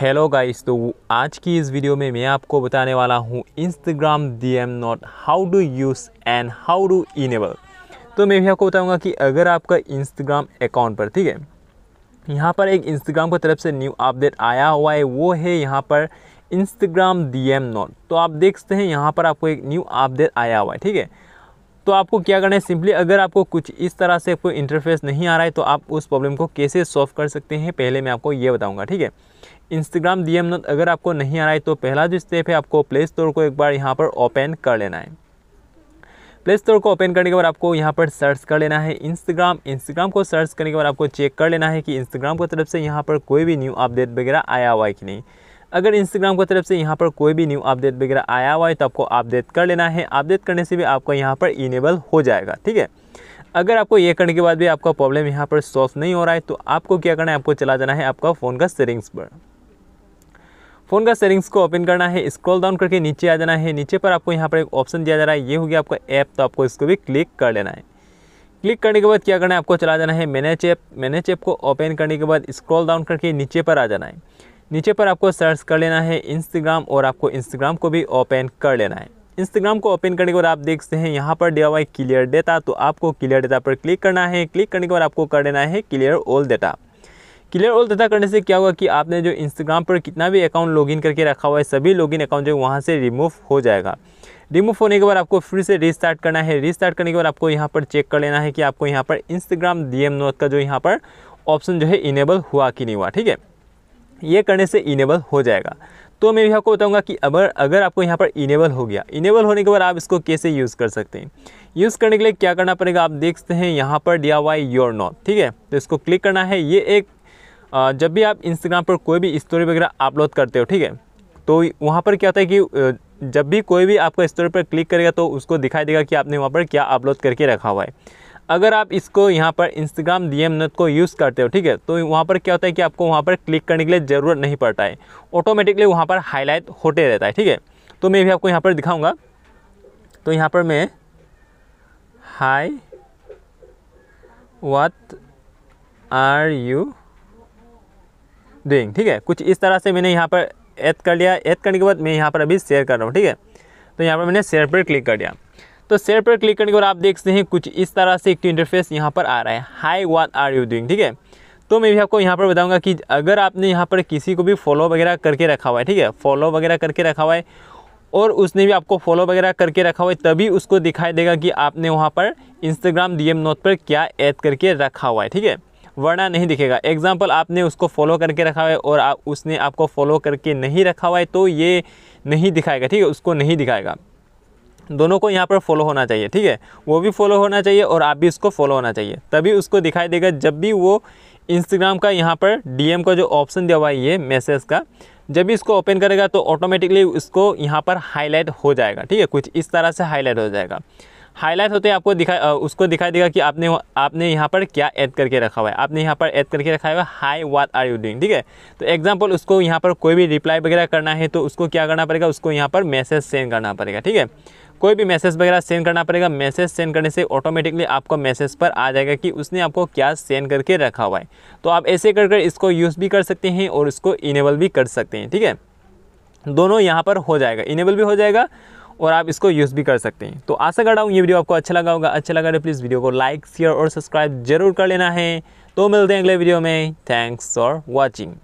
hello guys तो आज की इस वीडियो में मैं आपको बताने वाला हूँ Instagram D M not how do use and how do enable तो मैं भी आपको बताऊँगा कि अगर आपका इंस्टाग्राम अकाउंट पर ठीक है यहाँ पर एक इंस्टाग्राम की तरफ से न्यू अपडेट आया हुआ है वो है यहाँ पर इंस्टाग्राम डीएम नॉट तो आप देखते हैं यहाँ पर आपको एक न्यू अपडेट आया हुआ है ठीक है तो आपको क्या करना है सिंपली अगर आपको कुछ इस तरह से कोई इंटरफेस नहीं आ रहा है तो आप उस प्रॉब्लम को कैसे सॉल्व कर सकते हैं पहले मैं आपको ये बताऊंगा ठीक है इंस्टाग्राम डी एम नोट अगर आपको नहीं आ रहा है तो पहला जो स्टेप है आपको प्ले स्टोर को एक बार यहाँ पर ओपन कर लेना है प्ले स्टोर को ओपन करने के बाद आपको यहाँ पर सर्च कर लेना है इंस्टाग्राम इंस्टाग्राम को सर्च करने के बाद आपको चेक कर लेना है कि इंस्टाग्राम की तरफ से यहाँ पर कोई भी न्यू अपडेट वगैरह आया हुआ है कि नहीं अगर इंस्टाग्राम की तरफ से यहाँ पर कोई भी न्यू अपडेट वगैरह आया हुआ है तो आपको अपडेट कर लेना है अपडेट करने से भी आपको यहाँ पर इनेबल हो जाएगा ठीक है अगर आपको ये करने के बाद भी आपका प्रॉब्लम यहाँ पर सॉल्व नहीं हो रहा है तो आपको क्या करना है आपको चला जाना है आपका फ़ोन का सेटिंग्स पर फ़ोन का सेटिंग्स को ओपन करना है स्क्रॉल डाउन करके नीचे आ जाना है नीचे पर आपको यहाँ पर एक ऑप्शन दिया जा रहा है ये हो गया आपका ऐप तो आपको इसको भी क्लिक कर लेना है क्लिक करने के बाद क्या करना है आपको चला जाना है मैनेज ऐप मैनेज ऐप को ओपन करने के बाद स्क्रॉल डाउन करके नीचे पर आ जाना है नीचे पर आपको सर्च कर लेना है इंस्टाग्राम और आपको इंस्टाग्राम को भी ओपन कर लेना है इंस्टाग्राम को ओपन करने के बाद आप देखते हैं यहाँ पर दिया हुआ है क्लियर डेटा तो आपको क्लियर डेटा पर क्लिक करना है क्लिक करने के बाद आपको कर लेना है clear all data clear all data करने से क्या होगा कि आपने जो इंस्टाग्राम पर कितना भी अकाउंट लॉगिन करके रखा हुआ है सभी लॉगिन अकाउंट जो वहाँ से रिमूव हो जाएगा रिमूव होने के बाद आपको फिर से रिस्टार्ट करना है रिस्टार्ट करने के बाद आपको यहाँ पर चेक कर लेना है कि आपको यहाँ पर इंस्टाग्राम डी एम नोट का जो यहाँ पर ऑप्शन जो है इनेबल हुआ कि नहीं हुआ ठीक है ये करने से इनेबल हो जाएगा तो मैं भी आपको बताऊंगा कि अगर अगर आपको यहाँ पर इनेबल हो गया इनेबल होने के बाद आप इसको कैसे यूज़ कर सकते हैं यूज़ करने के लिए क्या करना पड़ेगा आप देखते हैं यहाँ पर डी वाई योर नॉट ठीक है तो इसको क्लिक करना है ये एक जब भी आप इंस्टाग्राम पर कोई भी स्टोरी वगैरह अपलोड करते हो ठीक है तो वहाँ पर क्या होता है कि जब भी कोई भी आपका स्टोरी पर क्लिक करेगा तो उसको दिखाई देगा कि आपने वहाँ पर क्या अपलोड करके रखा हुआ है अगर आप इसको यहाँ पर इंस्टाग्राम डी एम को यूज़ करते हो ठीक है तो वहाँ पर क्या होता है कि आपको वहाँ पर क्लिक करने के लिए ज़रूरत नहीं पड़ता है ऑटोमेटिकली वहाँ पर हाईलाइट होते रहता है ठीक है तो मैं भी आपको यहाँ पर दिखाऊँगा तो यहाँ पर मैं hi what are you doing ठीक है कुछ इस तरह से मैंने यहाँ पर ऐड कर लिया ऐड करने के बाद मैं यहाँ पर अभी शेयर कर रहा हूँ ठीक है तो यहाँ पर मैंने शेयर पर क्लिक कर दिया तो शेयर पर क्लिक करने के बाद आप देख सकते हैं कुछ इस तरह से एक इंटरफेस यहाँ पर आ रहा है hi what are you doing ठीक है तो मैं भी आपको यहाँ पर बताऊँगा कि अगर आपने यहाँ पर किसी को भी फॉलो वगैरह करके रखा हुआ है ठीक है फॉलो वगैरह करके रखा हुआ है और उसने भी आपको फॉलो वगैरह करके रखा हुआ है तभी उसको दिखाई देगा कि आपने वहाँ पर इंस्टाग्राम डी एम नोट पर क्या ऐड करके रखा हुआ है ठीक है वरना नहीं दिखेगा एग्जाम्पल आपने उसको फॉलो करके रखा हुआ है और आप उसने आपको फॉलो करके नहीं रखा हुआ है तो ये नहीं दिखाएगा ठीक है उसको नहीं दिखाएगा दोनों को यहाँ पर फॉलो होना चाहिए ठीक है वो भी फॉलो होना चाहिए और आप भी उसको फॉलो होना चाहिए तभी उसको दिखाई देगा जब भी वो इंस्टाग्राम का यहाँ पर डीएम का जो ऑप्शन दिया हुआ है ये मैसेज का जब भी इसको ओपन करेगा तो ऑटोमेटिकली उसको यहाँ पर हाईलाइट हो जाएगा ठीक है कुछ इस तरह से हाईलाइट हो जाएगा हाईलाइट होते हैं आपको दिखा उसको दिखाई देगा कि आपने आपने यहाँ पर क्या ऐड करके रखा हुआ है आपने यहाँ पर ऐड करके रखा हुआ है hi what are you doing ठीक है तो एग्जाम्पल उसको यहाँ पर कोई भी रिप्लाई वगैरह करना है तो उसको क्या करना पड़ेगा उसको यहाँ पर मैसेज सेंड करना पड़ेगा ठीक है कोई भी मैसेज वगैरह सेंड करना पड़ेगा मैसेज सेंड करने से ऑटोमेटिकली आपको मैसेज पर आ जाएगा कि उसने आपको क्या सेंड करके रखा हुआ है तो आप ऐसे कर कर इसको यूज़ भी कर सकते हैं और इसको इनेबल भी कर सकते हैं ठीक है दोनों यहाँ पर हो जाएगा इनेबल भी हो जाएगा और आप इसको यूज़ भी कर सकते हैं तो आशा कर रहा हूँ ये वीडियो आपको अच्छा लगा होगा अच्छा लगा तो प्लीज़ वीडियो को लाइक शेयर और सब्सक्राइब जरूर कर लेना है तो मिलते हैं अगले वीडियो में थैंक्स फॉर वॉचिंग